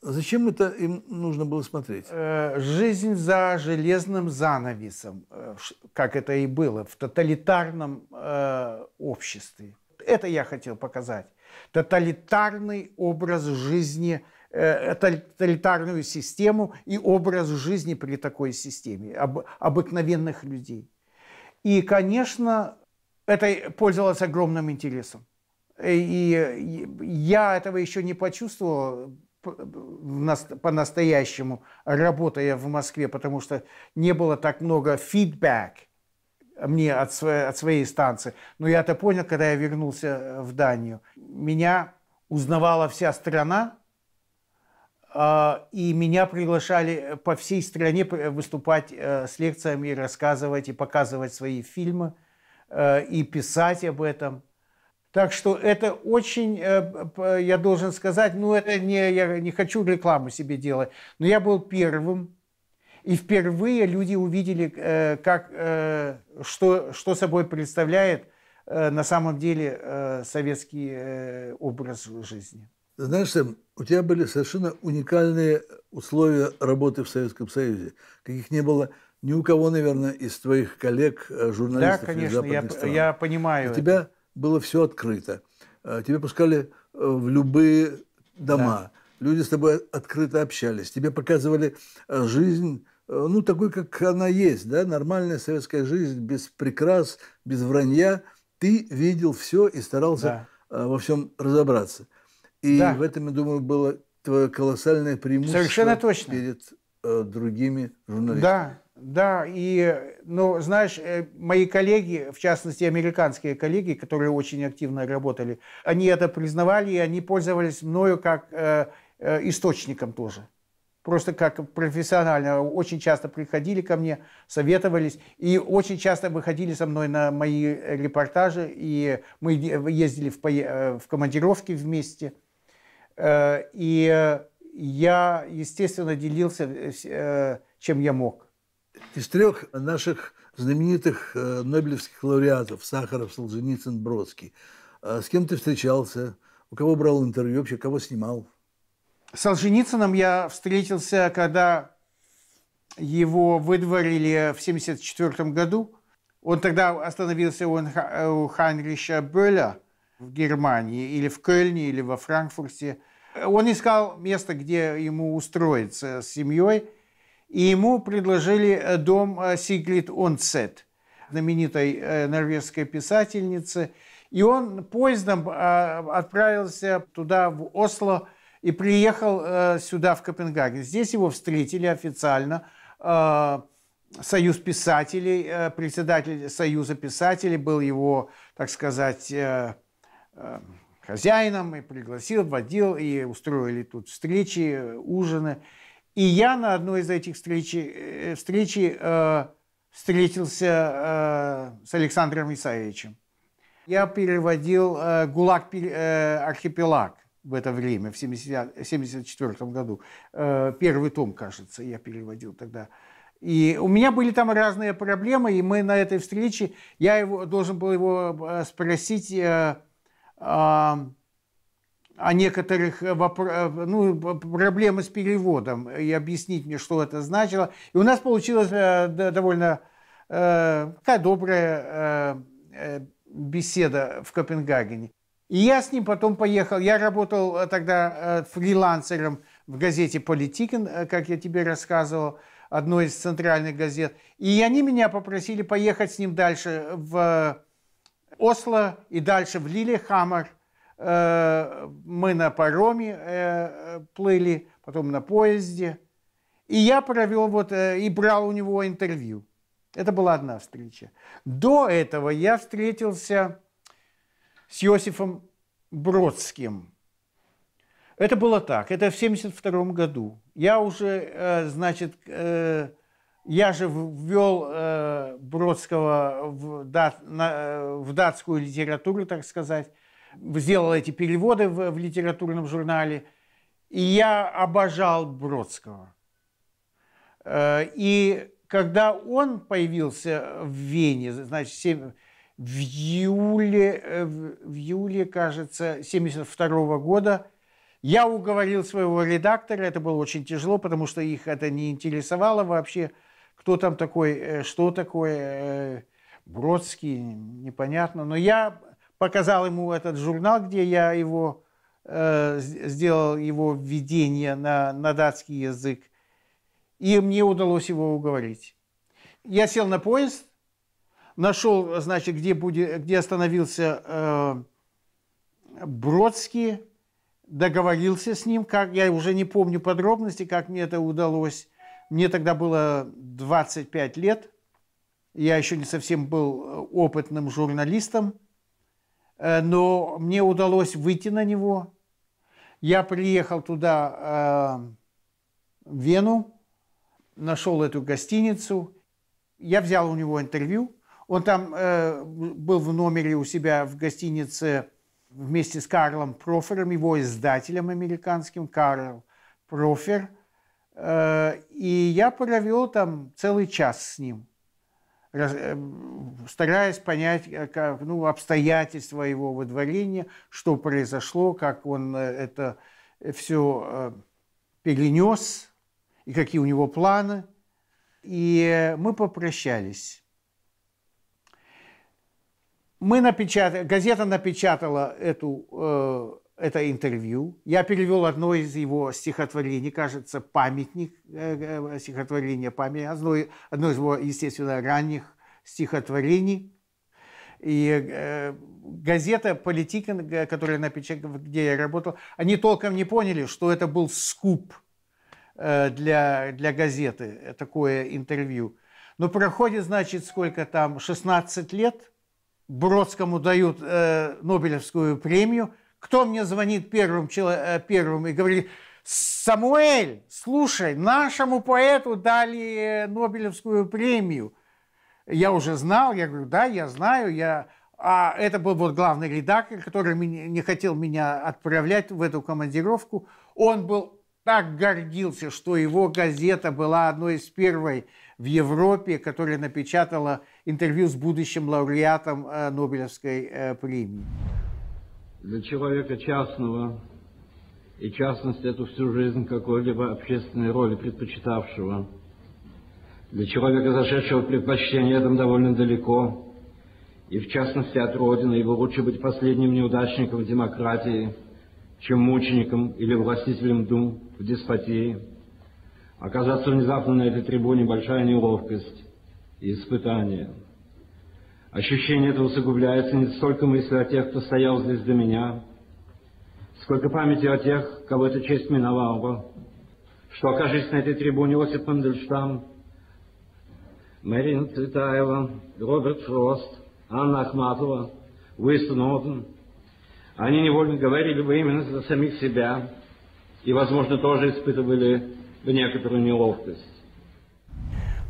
S1: Зачем это им нужно было смотреть?
S3: Э, жизнь за железным занавесом, как это и было в тоталитарном обществе это я хотел показать. Тоталитарный образ жизни э, тоталитарную систему и образ жизни при такой системе об, обыкновенных людей. И, конечно, это пользовалось огромным интересом. И я этого еще не почувствовал по-настоящему, работая в Москве, потому что не было так много фидбэк мне от, своей, от своей станции. Но я это понял, когда я вернулся э, в Данию. Меня узнавала вся страна, а, и меня приглашали э, по всей стране э, выступать с лекциями рассказывать, и показывать свои фильмы, и писать об этом. Так что это очень, я должен сказать, ну это не, я не хочу рекламу себе делать, но я был первым и впервые люди увидели, э, как, э, что, что собой представляет э, на самом деле советский образ жизни. Знаешь,
S1: Сэм, у тебя были совершенно уникальные условия работы в Советском Союзе, каких не было ни у кого, наверное, из твоих коллег, журналистов да, конечно, из западных я, стран. я
S3: понимаю. У тебя
S1: было все открыто. Тебя пускали в любые дома. Да. Люди с тобой открыто общались. Тебе показывали жизнь Э, ну, такой, как она есть, да, нормальная советская жизнь, без прикрас, без вранья. Ты видел все и старался да. Э, во всем разобраться. И да. в этом,
S3: я думаю, было твое колоссальное преимущество Совершенно
S1: точно. перед э, другими журналистами.
S3: Да, да. И, ну, знаешь, э, мои коллеги, в частности, американские коллеги, которые очень активно работали, они это признавали, и они пользовались мною как э, источником тоже просто как профессионально. Очень часто приходили ко мне, советовались, и очень часто выходили со мной на мои репортажи, и мы ездили в, э, в командировки вместе. Э, и я, естественно, делился, э, чем я мог. Из трех наших знаменитых нобелевских лауреатов Сахаров,
S1: Солженицын, Бродский, с кем ты встречался, у кого брал интервью, вообще кого снимал?
S3: С Солженицыным я встретился, когда его выдворили в 1974 году. Он тогда остановился у Ханриша Бёля в Германии, или в Кельне, или во Франкфурте. Он искал место, где ему устроиться с семьей, и ему предложили дом э, Сиглит Онсет, знаменитой э, норвежской писательницы. И он поездом э, отправился туда, в Осло, и приехал э, сюда, в Копенгаген. Здесь его встретили официально. Э, Союз писателей, э, председатель Союза писателей был его, так сказать, э, э, хозяином и пригласил, водил, и устроили тут встречи, ужины. И я на одной из этих встреч, э, встреч э, встретился э, с Александром Исаевичем. Я переводил э, «ГУЛАГ э, архипелаг» в это время, в 1974 году. Э, первый том, кажется, я переводил тогда. И у меня были там разные проблемы, и мы на этой встрече, я его, должен был его э, спросить а, а, о некоторых вопро- ну, проблемах с переводом и объяснить мне, что это значило. И у нас получилась довольно э, такая добрая э, беседа в Копенгагене. И я с ним потом поехал. Я работал э, тогда э, фрилансером в газете «Политикин», э, как я тебе рассказывал, одной из центральных газет. И они меня попросили поехать с ним дальше в Осло и дальше в Лилихаммер. Мы на пароме плыли, потом на поезде. И я провел вот и брал у него интервью. Это была одна встреча. До этого я встретился с Иосифом Бродским. Это было так, это в 1972 году. Я уже, э, значит, э, я же ввел э, Бродского в, дат, в датскую литературу, так сказать, сделал эти переводы в, в литературном журнале. И я обожал Бродского. И когда он появился в Вене, значит, в июле, э, в июле, кажется, 1972 -го года я уговорил своего редактора, это было очень тяжело, потому что их это не интересовало вообще, кто там такой, э, что такое, э, Бродский, непонятно. Но я показал ему этот журнал, где я его сделал его введение на, на датский язык. И мне удалось его уговорить. Я сел на поезд, нашел, значит, где, будет, где остановился э, Бродский, договорился с ним, как я уже не помню подробности, как мне это удалось. Мне тогда было 25 лет, я еще не совсем был э, опытным журналистом, э, но мне удалось выйти на него. Я приехал туда, э, в Вену, нашел эту гостиницу, я взял у него интервью – он там э, был в номере у себя в гостинице вместе с Карлом Профером, его издателем американским, Карл Профер. Э, и я провел там целый час с ним, раз, э, стараясь понять э, как, ну, обстоятельства его выдворения, что произошло, как он э, это все э, перенес и какие у него планы. И э, мы попрощались. Мы напечатали, газета напечатала эту, э, это интервью. Я перевел одно из его стихотворений, кажется, памятник, э, э стихотворение памяти, одно, одно из его, естественно, ранних стихотворений. И э, газета «Политикин», которая напечатала, где я работал, они толком не поняли, что это был скуп э, для, для газеты, э, такое интервью. Но «Ну, проходит, значит, сколько там, 16 лет – Бродскому дают э, Нобелевскую премию. Кто мне звонит первым, чело, э, первым и говорит, Самуэль, слушай, нашему поэту дали э, Нобелевскую премию. Я уже знал, я говорю, да, я знаю, я... А это был вот главный редактор, который не хотел меня отправлять в эту командировку. Он был так гордился, что его газета была одной из первой в Европе, которая напечатала интервью с будущим лауреатом э, Нобелевской э, премии.
S4: Для человека частного, и частность эту всю жизнь какой-либо общественной роли предпочитавшего, для человека, зашедшего предпочтение этом довольно далеко, и в частности от Родины, его лучше быть последним неудачником в демократии, чем мучеником или властителем дум в деспотии. Оказаться внезапно на этой трибуне – большая неловкость и испытания. Ощущение этого усугубляется не столько мыслью о тех, кто стоял здесь до меня, сколько памяти о тех, кого эта честь миновала, что, окажись на этой трибуне Осип Мандельштам, Мэрин Цветаева, Роберт Фрост, Анна Ахматова, Уистон Оден, они невольно говорили бы именно за самих себя и, возможно, тоже испытывали некоторую неловкость.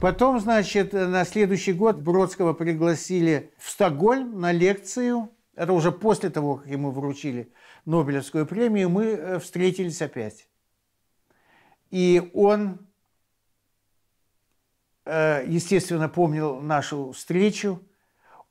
S3: Потом, значит, э, на следующий год Бродского пригласили в Стокгольм на лекцию. Это уже после того, как ему вручили Нобелевскую премию, мы э, встретились опять. И он, э, естественно, помнил нашу встречу,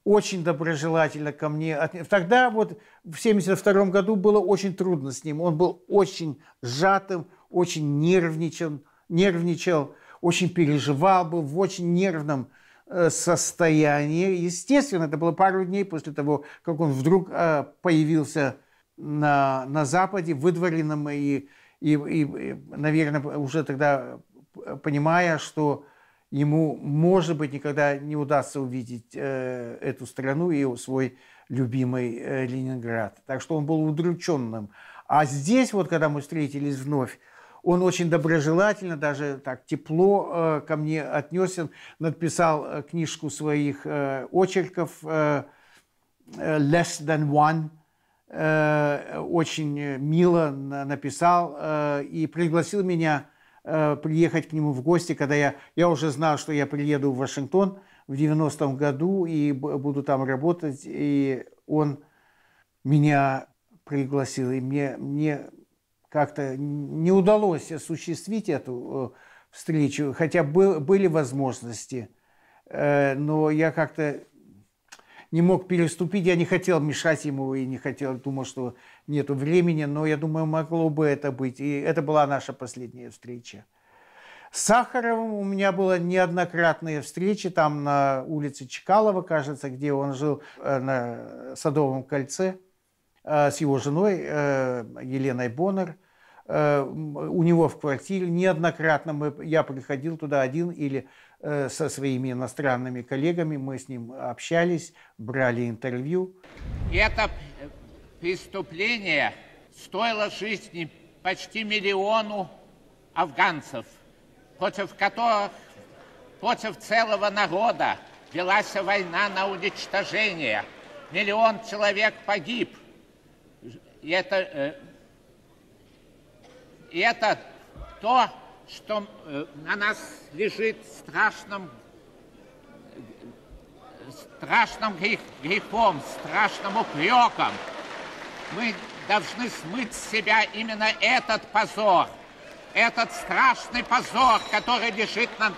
S3: очень доброжелательно ко мне. Тогда вот в 1972 году было очень трудно с ним. Он был очень сжатым, очень нервничал, нервничал очень переживал, был в очень нервном э, состоянии. Естественно, это было пару дней после того, как он вдруг э, появился на, на Западе, выдворенным и, и, и, наверное, уже тогда э, понимая, что ему, может быть, никогда не удастся увидеть эту страну и свой любимый Ленинград. Так что он был удрученным. А здесь, вот когда мы встретились вновь, он очень доброжелательно, даже так тепло э, ко мне отнесся, написал э, книжку своих э, очерков «Less than one», очень мило написал и пригласил меня приехать к нему в гости, когда я, я уже знал, что я приеду в Вашингтон в 90-м году и буду там работать, и он меня пригласил, и мне, мне как-то не удалось осуществить эту э, встречу, хотя были возможности, э, но я как-то не мог переступить, я не хотел мешать ему и не хотел, думал, что нет времени, но я думаю, могло бы это быть. И это была наша последняя встреча. С Сахаровым у меня было неоднократные встречи там на улице Чекалова, кажется, где он жил э, на Садовом кольце. Э, с его женой э, Еленой Боннер. Э, у него в квартире неоднократно мы, я приходил туда один или со своими иностранными коллегами, мы с ним общались, брали интервью.
S6: Это преступление стоило жизни почти миллиону афганцев, против которых, против целого народа велась война на уничтожение. Миллион человек погиб – и это, э, и это то, что э, на нас лежит страшным, страшным э, грехом, страшным упреком. Мы должны смыть с себя именно этот позор, этот страшный позор, который лежит на,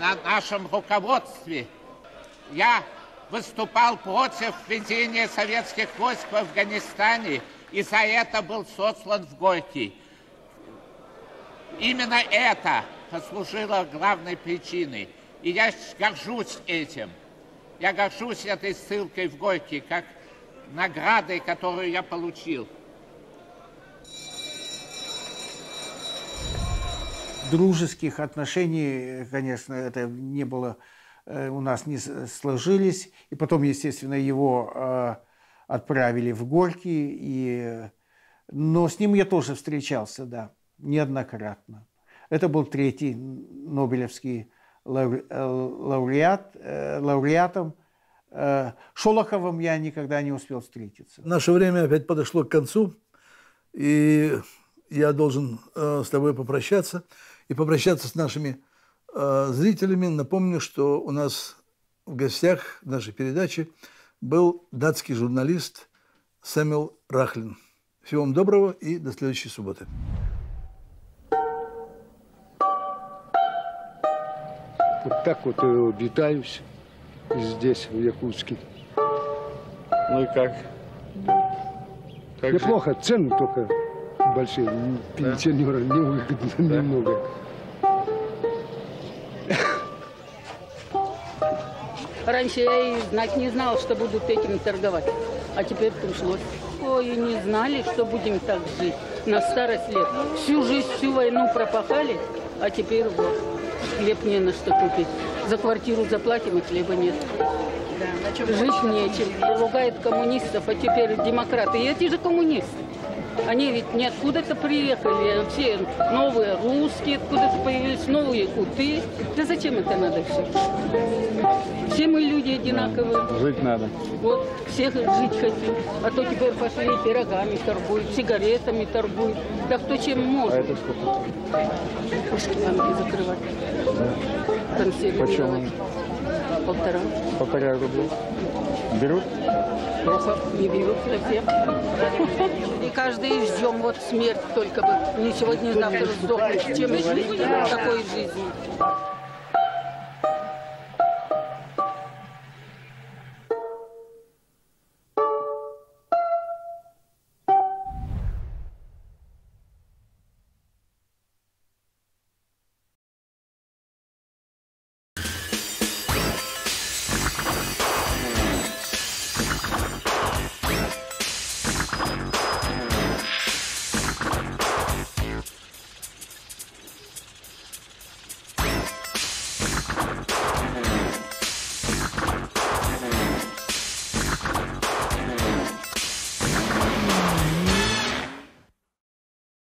S6: на нашем руководстве. Я выступал против введения советских войск в Афганистане и за это был сослан в Горький. Именно это послужило главной причиной. И я горжусь этим. Я горжусь этой ссылкой в Горький, как наградой, которую я получил.
S3: Дружеских отношений, э, конечно, это не было Э, у нас не э, сложились. И потом, естественно, его э, отправили в горки И... Но с ним я тоже встречался, да, неоднократно. Это был третий Нобелевский лауреат, лауреатом. Шолоховым я никогда не успел встретиться.
S1: Наше время опять подошло к концу,
S3: и
S1: я должен с тобой попрощаться и попрощаться с нашими Э, зрителями. Напомню, что у нас в гостях нашей передачи был датский журналист Сэмюэл Рахлин. Всего вам доброго и до следующей субботы.
S4: Вот так вот и обитаюсь здесь, в Якутске.
S2: Ну и как? как Неплохо,
S4: цены только большие, да? пенсионерам невыгодно да? немного.
S2: Раньше я и знать не знала, что будут этим торговать. А теперь пришлось. Ой, не знали, что будем так жить на старость лет. Всю жизнь, всю войну пропахали, а теперь вот хлеб не на что купить. За квартиру заплатим, а хлеба нет.
S5: Да, Жить
S2: нечем. Ругает коммунистов, а теперь демократы. И эти же коммунисты. Они ведь не откуда-то приехали, а все новые русские откуда-то появились, новые куты. Да зачем это надо все? Все мы люди одинаковые. Да. Жить надо. Вот, всех жить хочу, А то теперь пошли пирогами торгуют, сигаретами торгуют. Да кто чем может. А
S5: это сколько? -то?
S2: Пушки там закрывать.
S6: Да. Консервировать.
S2: Полтора. Полтора рубля. Берут? Плохо, не берут совсем. И каждый ждем, вот смерть только
S5: бы. не сегодня, не завтра сдохнуть. Чем жить такой жизни.